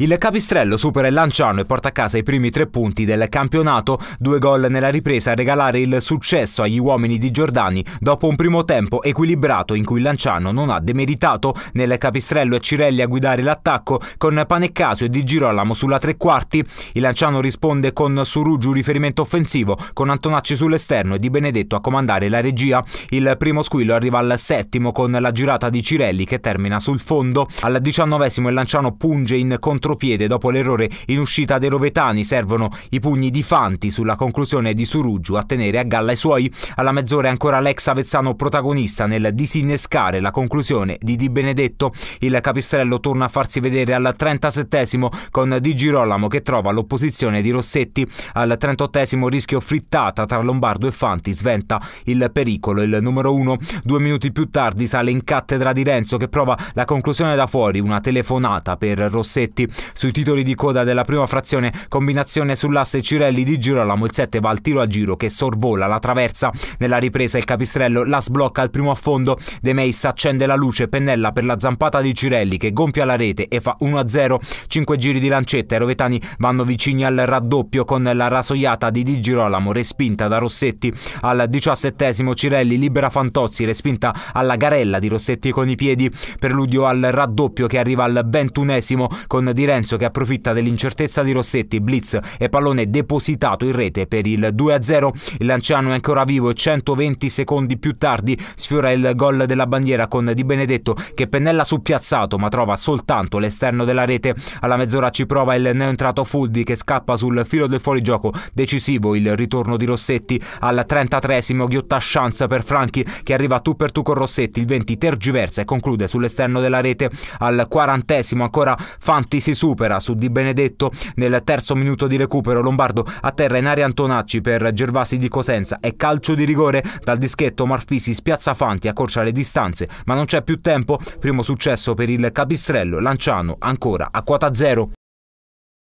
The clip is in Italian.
Il Capistrello supera il Lanciano e porta a casa i primi tre punti del campionato, due gol nella ripresa a regalare il successo agli uomini di Giordani dopo un primo tempo equilibrato in cui il Lanciano non ha demeritato, nel Capistrello è Cirelli a guidare l'attacco con Paneccaso e Di Girolamo sulla tre quarti. Il Lanciano risponde con Surugiu riferimento offensivo, con Antonacci sull'esterno e Di Benedetto a comandare la regia. Il primo squillo arriva al settimo con la girata di Cirelli che termina sul fondo. Al diciannovesimo il Lanciano punge in contro contropiede dopo l'errore in uscita dei Rovetani. Servono i pugni di Fanti sulla conclusione di Suruggiu a tenere a galla i suoi. Alla mezz'ora è ancora l'ex Avezzano protagonista nel disinnescare la conclusione di Di Benedetto. Il capistrello torna a farsi vedere al 37esimo con Di Girolamo che trova l'opposizione di Rossetti. Al 38esimo rischio frittata tra Lombardo e Fanti sventa il pericolo, il numero 1. Due minuti più tardi sale in cattedra di Renzo che prova la conclusione da fuori, una telefonata per Rossetti. Sui titoli di coda della prima frazione, combinazione sull'asse Cirelli di Girolamo, il 7 va al tiro a giro che sorvola la traversa. Nella ripresa il capistrello la sblocca al primo affondo, De Meis accende la luce, pennella per la zampata di Cirelli che gonfia la rete e fa 1-0. 5 giri di lancetta, i rovetani vanno vicini al raddoppio con la rasoiata di Di Girolamo respinta da Rossetti. Al 17 Cirelli libera Fantozzi, respinta alla garella di Rossetti con i piedi. Preludio al raddoppio che arriva al ventunesimo con Di di Renzo che approfitta dell'incertezza di Rossetti, blitz e pallone depositato in rete per il 2-0. Il Lanciano è ancora vivo e 120 secondi più tardi sfiora il gol della bandiera con Di Benedetto che pennella su piazzato ma trova soltanto l'esterno della rete. Alla mezz'ora ci prova il neoentrato Fulvi che scappa sul filo del fuorigioco, decisivo il ritorno di Rossetti. Al 33esimo ghiotta chance per Franchi che arriva tu per tu con Rossetti, il 20 tergiversa e conclude sull'esterno della rete. Al 40esimo ancora Fanti si si supera su Di Benedetto nel terzo minuto di recupero Lombardo atterra in area Antonacci per Gervasi di Cosenza e calcio di rigore dal dischetto Marfisi spiazza Fanti accorcia le distanze ma non c'è più tempo primo successo per il Capistrello Lanciano ancora a quota zero